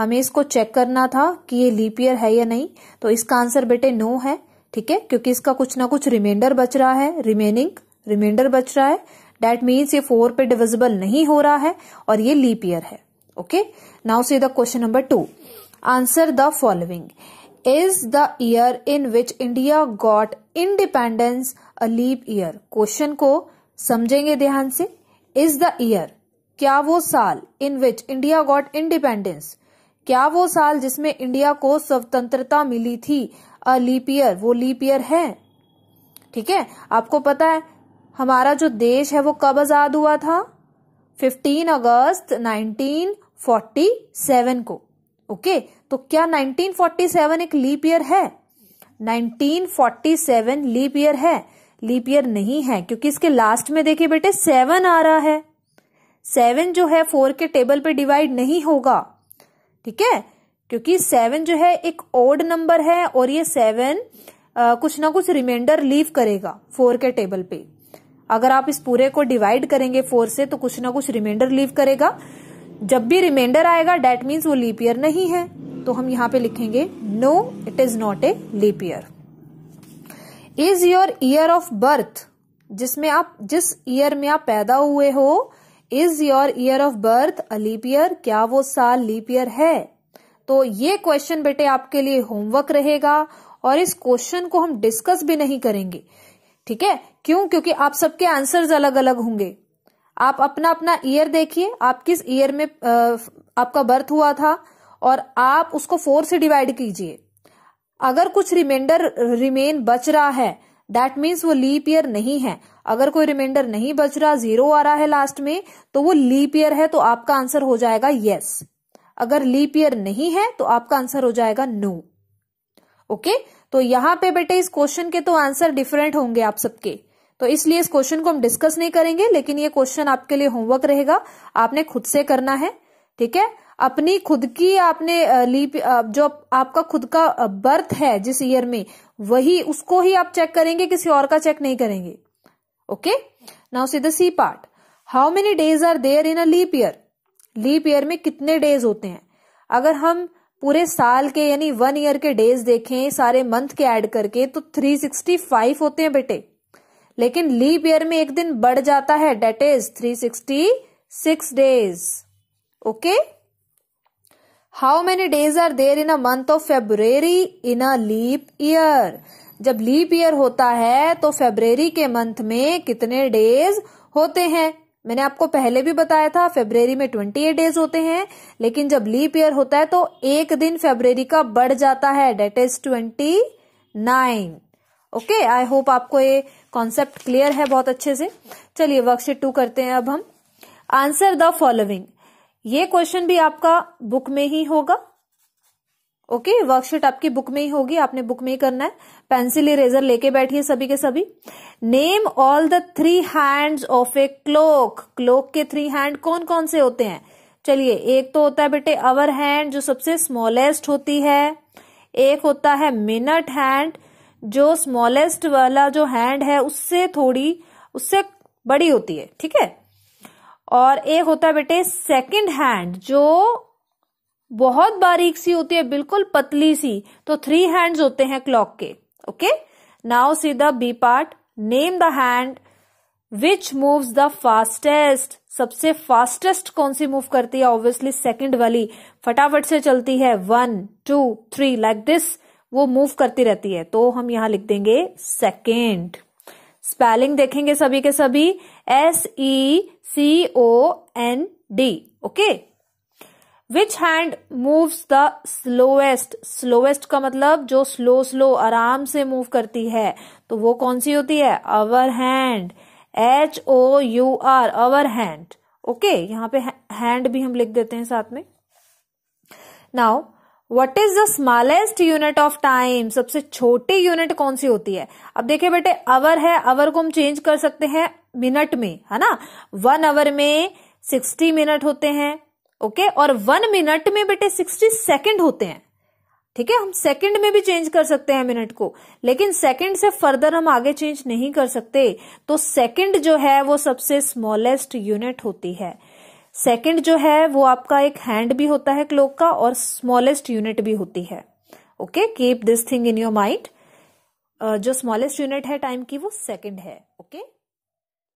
हमें इसको चेक करना था कि ये लीप ईयर है या नहीं तो इसका आंसर बेटे नो है ठीक है क्योंकि इसका कुछ ना कुछ रिमाइंडर बच रहा है रिमेनिंग रिमाइंडर बच रहा है डेट मीन्स ये फोर पे डिविजिबल नहीं हो रहा है और ये लीप ईयर है okay now see the question number two answer the following is the year in which India got independence a leap year question को समझेंगे ध्यान से इज द ईयर क्या वो साल in which India got independence क्या वो साल जिसमें इंडिया को स्वतंत्रता मिली थी अ लीप ईयर वो लीप ईयर है ठीक है आपको पता है हमारा जो देश है वो कब आजाद हुआ था 15 अगस्त 1947 को ओके तो क्या 1947 एक लीप ईयर है 1947 लीप ईयर है लीप ईयर नहीं है क्योंकि इसके लास्ट में देखिए बेटे सेवन आ रहा है सेवन जो है फोर के टेबल पे डिवाइड नहीं होगा ठीक है क्योंकि सेवन जो है एक ओड नंबर है और ये सेवन कुछ ना कुछ रिमाइंडर लीव करेगा फोर के टेबल पे अगर आप इस पूरे को डिवाइड करेंगे फोर से तो कुछ ना कुछ रिमाइंडर लीव करेगा जब भी रिमाइंडर आएगा डेट मीन्स वो लीप ईयर नहीं है तो हम यहां पे लिखेंगे no it is not a leap year is your year of birth जिसमें आप जिस ईयर में आप पैदा हुए हो is your year of birth a year क्या वो साल लीप ईयर है तो ये क्वेश्चन बेटे आपके लिए होमवर्क रहेगा और इस क्वेश्चन को हम डिस्कस भी नहीं करेंगे ठीक है क्यों क्योंकि आप सबके आंसर्स अलग अलग होंगे आप अपना अपना ईयर देखिए आप किस ईयर में आपका बर्थ हुआ था और आप उसको फोर से डिवाइड कीजिए अगर कुछ रिमाइंडर रिमेन बच रहा है दैट मीन्स वो लीप ईयर नहीं है अगर कोई रिमाइंडर नहीं बच रहा जीरो आ रहा है लास्ट में तो वो लीप ईयर है तो आपका आंसर हो जाएगा यस yes. अगर लीप ईयर नहीं है तो आपका आंसर हो जाएगा नो no. Okay okay? तो यहाँ पे बेटे इस क्वेश्चन के तो आंसर डिफरेंट होंगे आप सबके तो इसलिए इस क्वेश्चन को हम डिस्कस नहीं करेंगे लेकिन ये क्वेश्चन आपके लिए होमवर्क रहेगा आपने खुद से करना है ठीक है अपनी खुद की आपने लीप जो आपका खुद का बर्थ है जिस ईयर में वही उसको ही आप चेक करेंगे किसी और का चेक नहीं करेंगे okay now see the C part how many days are there in a leap year leap year में कितने डेज होते हैं अगर हम पूरे साल के यानी वन ईयर के डेज देखें सारे मंथ के ऐड करके तो 365 होते हैं बेटे लेकिन लीप ईयर में एक दिन बढ़ जाता है that is 366 days okay okay? How many days are there in a month of February in a leap year जब लीप ईयर होता है तो फेब्रेरी के मंथ में कितने डेज होते हैं मैंने आपको पहले भी बताया था फेब्रेरी में ट्वेंटी एट डेज होते हैं लेकिन जब लीप ईयर होता है तो एक दिन फेब्रेरी का बढ़ जाता है that is twenty nine okay I hope आपको ये कॉन्सेप्ट क्लियर है बहुत अच्छे से चलिए वर्कशीट टू करते हैं अब हम आंसर द फॉलोइंग ये क्वेश्चन भी आपका बुक में ही होगा ओके okay, वर्कशीट आपकी बुक में ही होगी आपने बुक में ही करना है पेंसिल इरेजर लेके बैठिए सभी के सभी name all the three hands of a clock clock के थ्री हैंड कौन कौन से होते हैं चलिए एक तो होता है बेटे अवर हैंड जो सबसे स्मॉलेस्ट होती है एक होता है मिनट हैंड जो स्मॉलेस्ट वाला जो हैंड है उससे थोड़ी उससे बड़ी होती है ठीक है और एक होता है बेटे सेकंड हैंड जो बहुत बारीक सी होती है बिल्कुल पतली सी तो थ्री हैंड्स होते हैं क्लॉक के okay now see the B part name the hand which moves the fastest सबसे फास्टेस्ट कौन सी मूव करती है ऑब्वियसली सेकंड वाली फटाफट से चलती है one two three like this वो मूव करती रहती है तो हम यहां लिख देंगे सेकेंड स्पेलिंग देखेंगे सभी के सभी S E e C O N D. Okay. Which hand moves the slowest slowest का मतलब जो स्लो स्लो आराम से मूव करती है तो वो कौन सी होती है hour hand H O U R hour hand okay यहाँ पे हैंड भी हम लिख देते हैं साथ में now what is the smallest unit of time सबसे छोटी यूनिट कौन सी होती है अब देखिए बेटे अवर है अवर को हम चेंज कर सकते हैं मिनट में है ना वन आवर में सिक्सटी मिनट होते हैं ओके और वन मिनट में बेटे सिक्सटी सेकेंड होते हैं ठीक है हम सेकंड में भी चेंज कर सकते हैं मिनट को लेकिन सेकंड से फर्दर हम आगे चेंज नहीं कर सकते तो सेकंड जो है वो सबसे स्मॉलेस्ट यूनिट होती है सेकंड जो है वो आपका एक हैंड भी होता है क्लोक का और स्मॉलेस्ट यूनिट भी होती है okay keep this thing in your mind जो स्मॉलेस्ट यूनिट है टाइम की वो सेकंड है ओके okay?